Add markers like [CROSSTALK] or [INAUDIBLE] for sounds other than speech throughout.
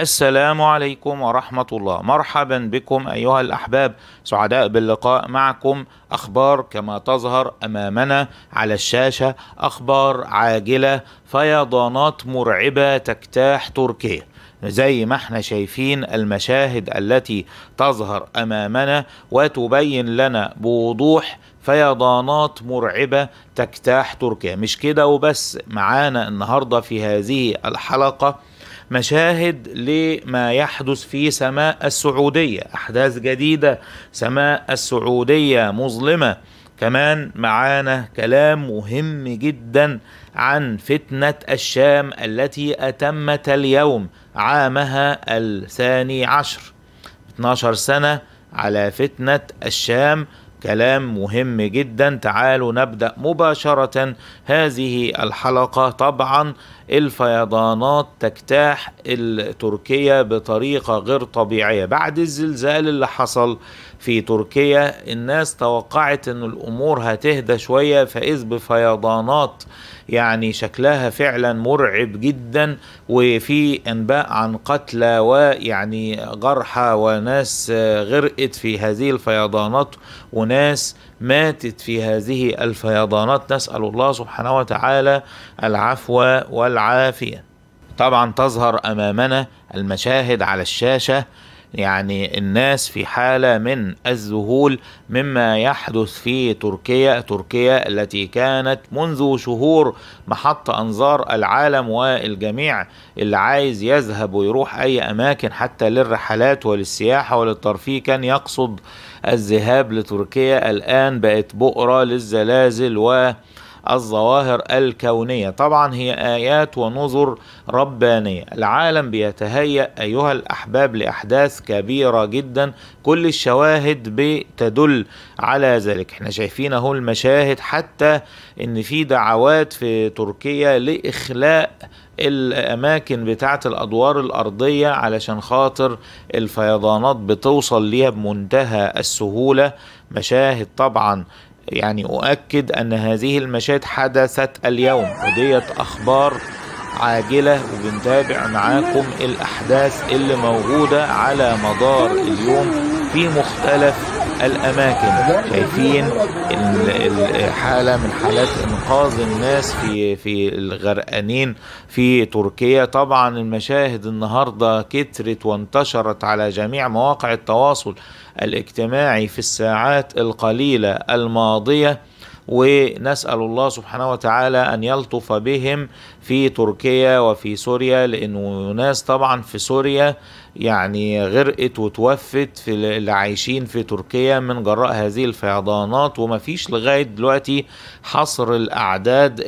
السلام عليكم ورحمة الله مرحبا بكم أيها الأحباب سعداء باللقاء معكم أخبار كما تظهر أمامنا على الشاشة أخبار عاجلة فيضانات مرعبة تجتاح تركيا زي ما احنا شايفين المشاهد التي تظهر امامنا وتبين لنا بوضوح فيضانات مرعبة تجتاح تركيا مش كده وبس معانا النهاردة في هذه الحلقة مشاهد لما يحدث في سماء السعودية أحداث جديدة سماء السعودية مظلمة كمان معانا كلام مهم جدا عن فتنة الشام التي أتمت اليوم عامها الثاني عشر 12 سنة على فتنة الشام كلام مهم جدا تعالوا نبدأ مباشرة هذه الحلقة طبعا الفيضانات تجتاح تركيا بطريقة غير طبيعية بعد الزلزال اللي حصل في تركيا الناس توقعت ان الامور هتهدى شوية فاذ بفيضانات يعني شكلها فعلا مرعب جدا وفي انباء عن قتلى ويعني جرحى وناس غرقت في هذه الفيضانات وناس ماتت في هذه الفيضانات نسأل الله سبحانه وتعالى العفو والعافية والعافية طبعا تظهر أمامنا المشاهد على الشاشة يعني الناس في حالة من الذهول مما يحدث في تركيا تركيا التي كانت منذ شهور محط أنظار العالم والجميع اللي عايز يذهب ويروح أي أماكن حتى للرحلات وللسياحة وللترفيه كان يقصد الذهاب لتركيا الآن بقت بؤرة للزلازل و الظواهر الكونية طبعا هي آيات ونظر ربانية العالم بيتهيأ أيها الأحباب لأحداث كبيرة جدا كل الشواهد بتدل على ذلك احنا شايفين اهو المشاهد حتى ان في دعوات في تركيا لإخلاء الاماكن بتاعه الادوار الارضيه علشان خاطر الفيضانات بتوصل ليها بمنتهى السهوله مشاهد طبعا يعني أؤكد أن هذه المشاهد حدثت اليوم وديت أخبار عاجلة وبنتابع معاكم الأحداث اللي موجودة على مدار اليوم في مختلف الاماكن شايفين حاله من حالات انقاذ الناس في في الغرقانين في تركيا طبعا المشاهد النهارده كترت وانتشرت على جميع مواقع التواصل الاجتماعي في الساعات القليله الماضيه ونسأل الله سبحانه وتعالى أن يلطف بهم في تركيا وفي سوريا لأنه ناس طبعا في سوريا يعني غرقت وتوفت في اللي عايشين في تركيا من جراء هذه الفيضانات ومفيش لغاية دلوقتي حصر الأعداد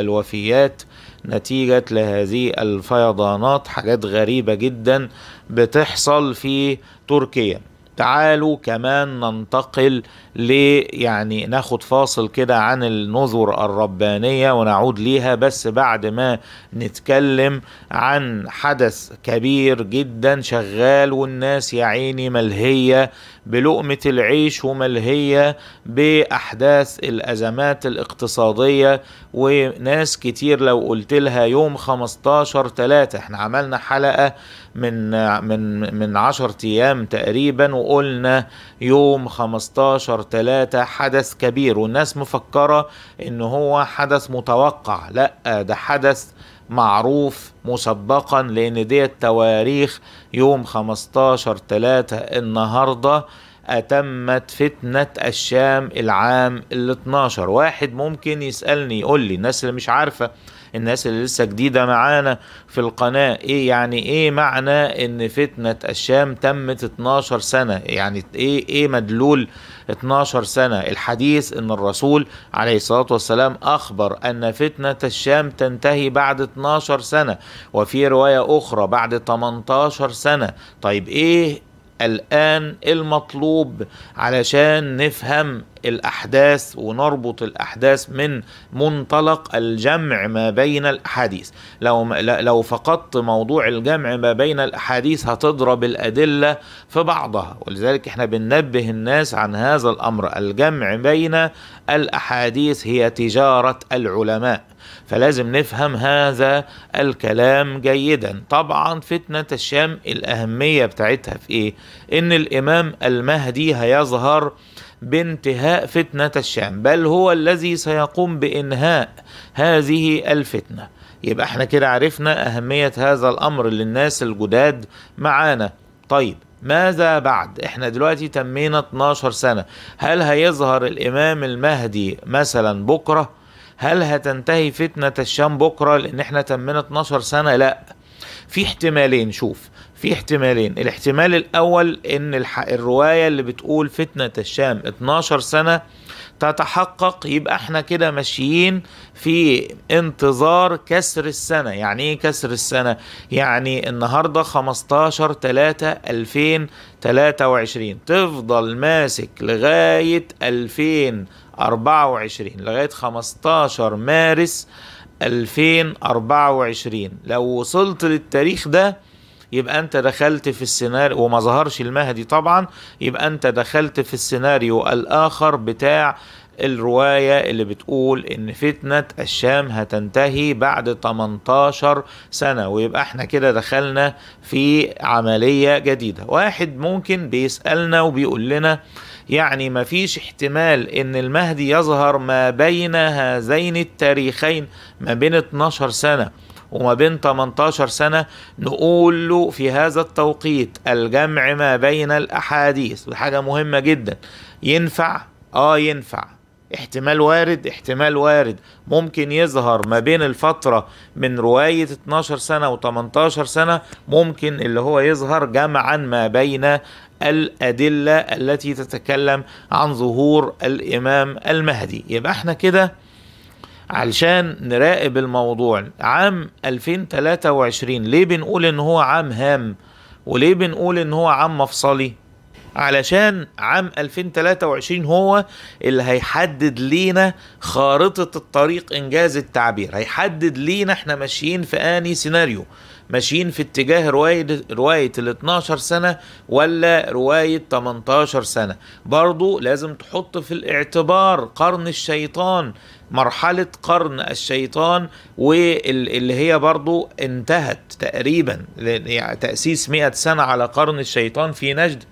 الوفيات نتيجة لهذه الفيضانات حاجات غريبة جدا بتحصل في تركيا تعالوا كمان ننتقل لي يعني ناخد فاصل كده عن النذر الربانية ونعود ليها بس بعد ما نتكلم عن حدث كبير جدا شغال والناس يا عيني ملهية بلقمة العيش وملهية بأحداث الأزمات الاقتصادية وناس كتير لو قلت لها يوم 15 3 احنا عملنا حلقة من من من 10 أيام تقريبا وقلنا يوم 15 3 حدث كبير والناس مفكرة إن هو حدث متوقع لا ده حدث معروف مسبقا لان ديت تواريخ يوم 15 3 النهارده أتمت فتنة الشام العام ال 12 واحد ممكن يسألني يقول لي الناس اللي مش عارفة الناس اللي لسه جديدة معانا في القناة إيه يعني إيه معنى إن فتنة الشام تمت 12 سنة يعني إيه إيه مدلول 12 سنة الحديث أن الرسول عليه الصلاة والسلام أخبر أن فتنة الشام تنتهي بعد 12 سنة وفي رواية أخرى بعد 18 سنة طيب إيه الآن المطلوب علشان نفهم الأحداث ونربط الأحداث من منطلق الجمع ما بين الأحاديث لو, لو فقدت موضوع الجمع ما بين الأحاديث هتضرب الأدلة في بعضها ولذلك احنا بننبه الناس عن هذا الأمر الجمع بين الأحاديث هي تجارة العلماء فلازم نفهم هذا الكلام جيدا طبعا فتنة الشام الأهمية بتاعتها في إيه؟ إن الإمام المهدي هيظهر بانتهاء فتنة الشام بل هو الذي سيقوم بإنهاء هذه الفتنة يبقى احنا كده عرفنا أهمية هذا الأمر للناس الجداد معانا طيب ماذا بعد احنا دلوقتي تمينا 12 سنة هل هيظهر الامام المهدي مثلا بكرة هل هتنتهي فتنة الشام بكرة لأن احنا تمنا 12 سنة لا في احتمالين شوف في احتمالين الاحتمال الأول إن الرواية اللي بتقول فتنة الشام 12 سنة تتحقق يبقى احنا كده ماشيين في انتظار كسر السنة يعني ايه كسر السنة يعني النهاردة 15 3 2023 تفضل ماسك لغاية 2000 24 لغاية 15 مارس 2024 لو وصلت للتاريخ ده يبقى انت دخلت في السيناريو وما ظهرش المهدي طبعا يبقى انت دخلت في السيناريو الاخر بتاع الرواية اللي بتقول ان فتنة الشام هتنتهي بعد 18 سنة ويبقى احنا كده دخلنا في عملية جديدة واحد ممكن بيسألنا وبيقول لنا يعني ما فيش احتمال ان المهدي يظهر ما بين هذين التاريخين ما بين 12 سنة وما بين 18 سنة نقول له في هذا التوقيت الجمع ما بين الأحاديث حاجه مهمة جدا ينفع؟ آه ينفع احتمال وارد احتمال وارد ممكن يظهر ما بين الفترة من رواية 12 سنة و18 سنة ممكن اللي هو يظهر جمعا ما بين الأدلة التي تتكلم عن ظهور الإمام المهدي يبقى احنا كده علشان نراقب الموضوع عام 2023 ليه بنقول ان هو عام هام وليه بنقول ان هو عام مفصلي علشان عام 2023 هو اللي هيحدد لينا خارطة الطريق إنجاز التعبير هيحدد لينا احنا ماشيين في آني سيناريو ماشيين في اتجاه رواية, رواية ال 12 سنة ولا رواية 18 سنة برضو لازم تحط في الاعتبار قرن الشيطان مرحلة قرن الشيطان واللي هي برضو انتهت تقريبا يعني تأسيس 100 سنة على قرن الشيطان في نجد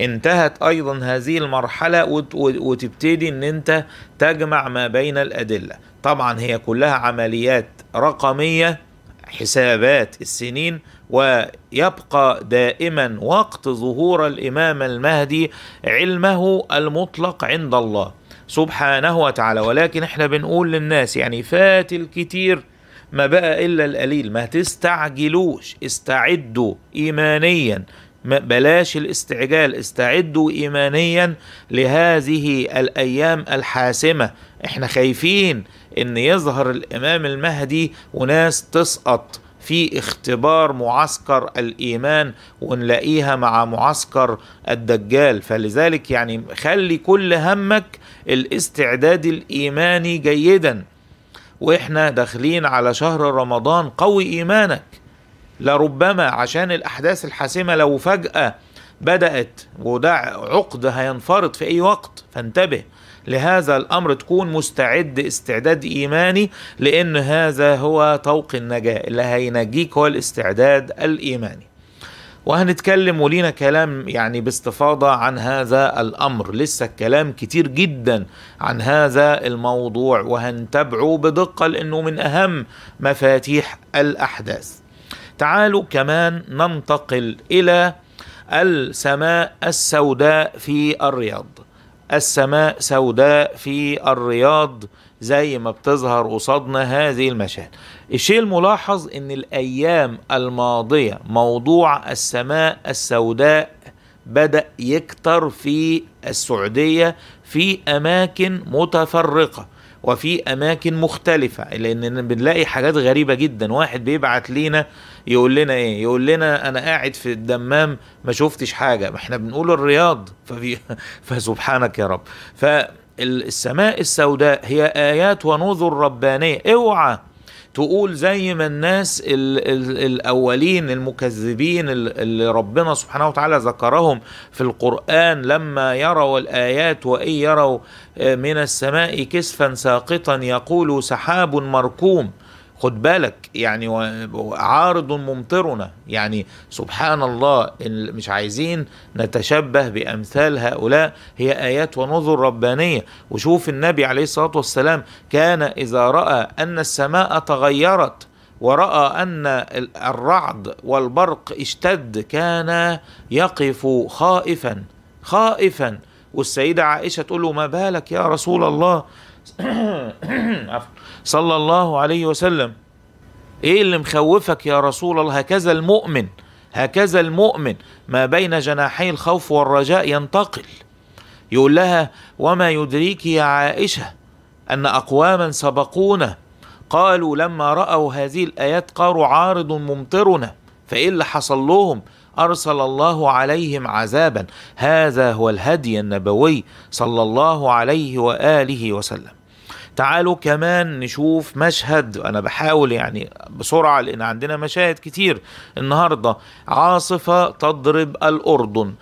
انتهت ايضا هذه المرحله وتبتدي ان انت تجمع ما بين الادله طبعا هي كلها عمليات رقميه حسابات السنين ويبقى دائما وقت ظهور الامام المهدي علمه المطلق عند الله سبحانه وتعالى ولكن احنا بنقول للناس يعني فات الكتير ما بقى الا القليل ما تستعجلوش استعدوا ايمانيا بلاش الاستعجال استعدوا ايمانيا لهذه الايام الحاسمه احنا خايفين ان يظهر الامام المهدي وناس تسقط في اختبار معسكر الايمان ونلاقيها مع معسكر الدجال فلذلك يعني خلي كل همك الاستعداد الايماني جيدا واحنا داخلين على شهر رمضان قوي ايمانك لربما عشان الأحداث الحاسمة لو فجأة بدأت وده عقد هينفرط في أي وقت فانتبه لهذا الأمر تكون مستعد استعداد إيماني لأن هذا هو طوق النجاة اللي هينجيك هو الاستعداد الإيماني وهنتكلم ولينا كلام يعني باستفاضة عن هذا الأمر لسه الكلام كتير جدا عن هذا الموضوع وهنتبعه بدقة لأنه من أهم مفاتيح الأحداث تعالوا كمان ننتقل إلى السماء السوداء في الرياض السماء سوداء في الرياض زي ما بتظهر قصادنا هذه المشاهد الشيء الملاحظ ان الايام الماضيه موضوع السماء السوداء بدا يكتر في السعوديه في اماكن متفرقه وفي اماكن مختلفه لان بنلاقي حاجات غريبه جدا واحد بيبعت لينا يقول لنا ايه يقول لنا انا قاعد في الدمام ما شفتش حاجه ما احنا بنقول الرياض ففي [LAUGHS] فسبحانك يا رب فالسماء السوداء هي ايات ونذر ربانيه اوعى تقول زي ما الناس الـ الـ الاولين المكذبين اللي ربنا سبحانه وتعالى ذكرهم في القران لما يروا الايات وان يروا آه، من السماء كسفا ساقطا يقولوا سحاب مركوم خد بالك يعني عارض ممطرنا يعني سبحان الله مش عايزين نتشبه بأمثال هؤلاء هي آيات ونذر ربانية وشوف النبي عليه الصلاة والسلام كان إذا رأى أن السماء تغيرت ورأى أن الرعد والبرق اشتد كان يقف خائفا خائفا والسيدة عائشة تقول له ما بالك يا رسول الله [COUGHS] صلى الله عليه وسلم ايه اللي مخوفك يا رسول الله هكذا المؤمن هكذا المؤمن ما بين جناحي الخوف والرجاء ينتقل يقول لها وما يدريك يا عائشه ان اقواما سبقونا قالوا لما راوا هذه الايات قالوا عارض ممطرنا فايه اللي حصل لهم ارسل الله عليهم عذابا هذا هو الهدي النبوي صلى الله عليه واله وسلم تعالوا كمان نشوف مشهد انا بحاول يعني بسرعه لان عندنا مشاهد كتير النهارده عاصفه تضرب الاردن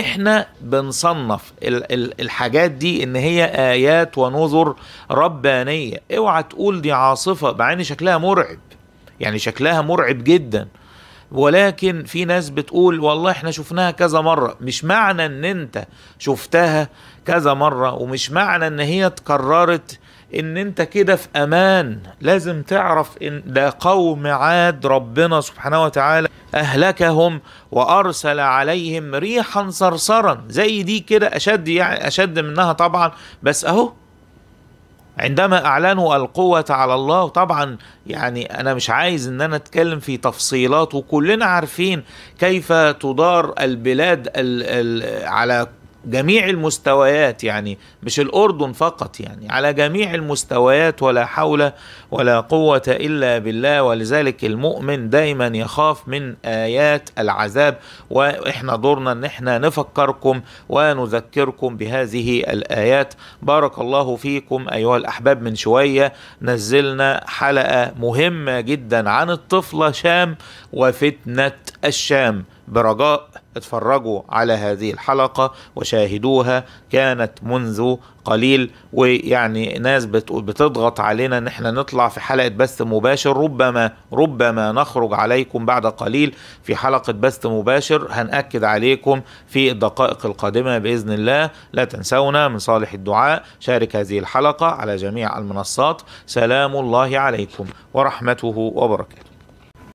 احنا بنصنف الحاجات دي ان هي ايات ونذر ربانيه اوعى تقول دي عاصفه مع ان شكلها مرعب يعني شكلها مرعب جدا ولكن في ناس بتقول والله احنا شفناها كذا مرة مش معنى ان انت شفتها كذا مرة ومش معنى ان هي اتكررت ان انت كده في امان لازم تعرف ان ده قوم عاد ربنا سبحانه وتعالى اهلكهم وارسل عليهم ريحا صرصرا زي دي كده اشد يعني اشد منها طبعا بس اهو عندما اعلنوا القوة على الله طبعا يعني انا مش عايز ان انا اتكلم في تفصيلات وكلنا عارفين كيف تدار البلاد ال ال على جميع المستويات يعني مش الأردن فقط يعني على جميع المستويات ولا حول ولا قوة إلا بالله ولذلك المؤمن دايما يخاف من آيات العذاب وإحنا دورنا أن احنا نفكركم ونذكركم بهذه الآيات بارك الله فيكم أيها الأحباب من شوية نزلنا حلقة مهمة جدا عن الطفلة شام وفتنة الشام برجاء اتفرجوا على هذه الحلقة وشاهدوها كانت منذ قليل ويعني ناس بتضغط علينا ان احنا نطلع في حلقة بث مباشر ربما ربما نخرج عليكم بعد قليل في حلقة بث مباشر هنأكد عليكم في الدقائق القادمة بإذن الله لا تنسونا من صالح الدعاء شارك هذه الحلقة على جميع المنصات سلام الله عليكم ورحمته وبركاته